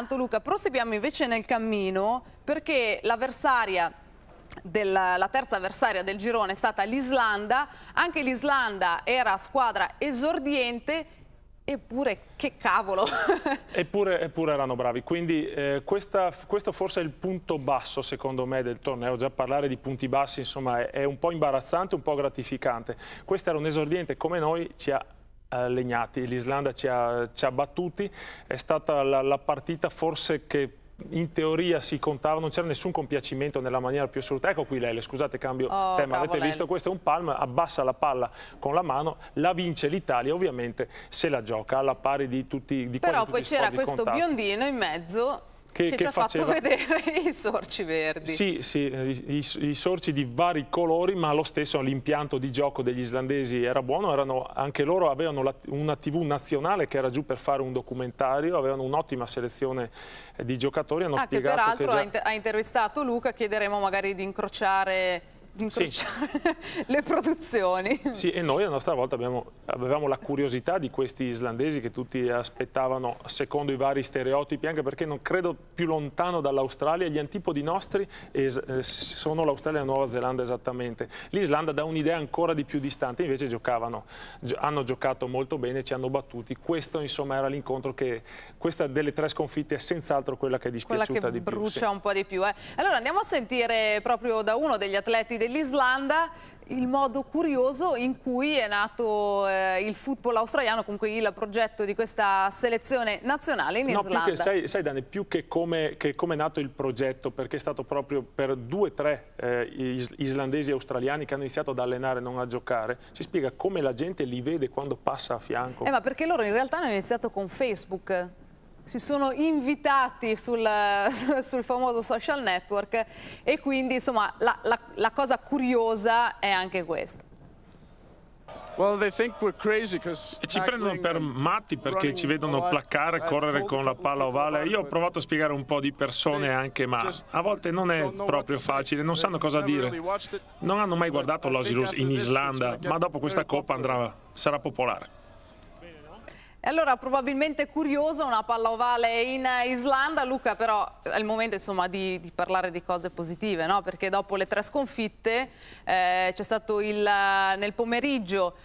intanto Luca proseguiamo invece nel cammino perché l'avversaria della, la terza avversaria del girone è stata l'Islanda, anche l'Islanda era squadra esordiente Eppure, che cavolo! eppure, eppure, erano bravi, quindi eh, questa, questo forse è il punto basso secondo me del torneo, già parlare di punti bassi insomma è, è un po' imbarazzante, un po' gratificante. Questo era un esordiente come noi, ci ha legnati. L'Islanda ci ha, ci ha, battuti, è stata la, la partita forse che in teoria si contava, non c'era nessun compiacimento nella maniera più assoluta. Ecco qui Lele, scusate cambio oh, tema, avete Lele. visto questo è un palm, abbassa la palla con la mano, la vince l'Italia, ovviamente se la gioca alla pari di tutti di Però poi c'era questo contatti. biondino in mezzo che, che, che, ci faceva... ha fatto vedere i sorci verdi. Sì, sì i, i, sorci di vari colori, ma lo stesso l'impianto di gioco degli islandesi era buono, erano, anche loro avevano la, una tv nazionale che era giù per fare un documentario, avevano un'ottima selezione eh, di giocatori, hanno ah, spiegato che peraltro che già... ha intervistato Luca, chiederemo magari di incrociare incrociare sì. le produzioni. Sì, e noi a nostra volta abbiamo, avevamo la curiosità di questi islandesi che tutti aspettavano secondo i vari stereotipi, anche perché non credo più lontano dall'Australia, gli antipodi nostri eh, sono l'Australia e la Nuova Zelanda esattamente. L'Islanda dà un'idea ancora di più distante, invece giocavano, hanno giocato molto bene, ci hanno battuti. Questo insomma era l'incontro che, questa delle tre sconfitte è senz'altro quella che è dispiaciuta quella che di più. Quella brucia un po' di più. Eh. Allora andiamo a sentire proprio da uno degli atleti dell'Islanda il modo curioso in cui è nato eh, il football australiano, comunque il progetto di questa selezione nazionale in no, Islanda. Più che, sai, sai Dani, più che come, che come, è nato il progetto, perché è stato proprio per due o tre eh, islandesi e australiani che hanno iniziato ad allenare, e non a giocare, si spiega come la gente li vede quando passa a fianco. Eh, ma perché loro in realtà hanno iniziato con Facebook, si sono invitati sul, sul, famoso social network e quindi insomma la, la, la cosa curiosa è anche questa. Ci prendono per matti perché ci vedono placcare, correre con la palla ovale. Io ho provato a spiegare un po' di persone anche, ma a volte non è proprio facile, non sanno cosa dire. Non hanno mai guardato l'Osirus in Islanda, ma dopo questa coppa andrà, sarà popolare. E allora probabilmente curiosa una palla ovale in Islanda, Luca però è il momento insomma, di, di, parlare di cose positive, no? perché dopo le tre sconfitte eh, c'è stato il, nel pomeriggio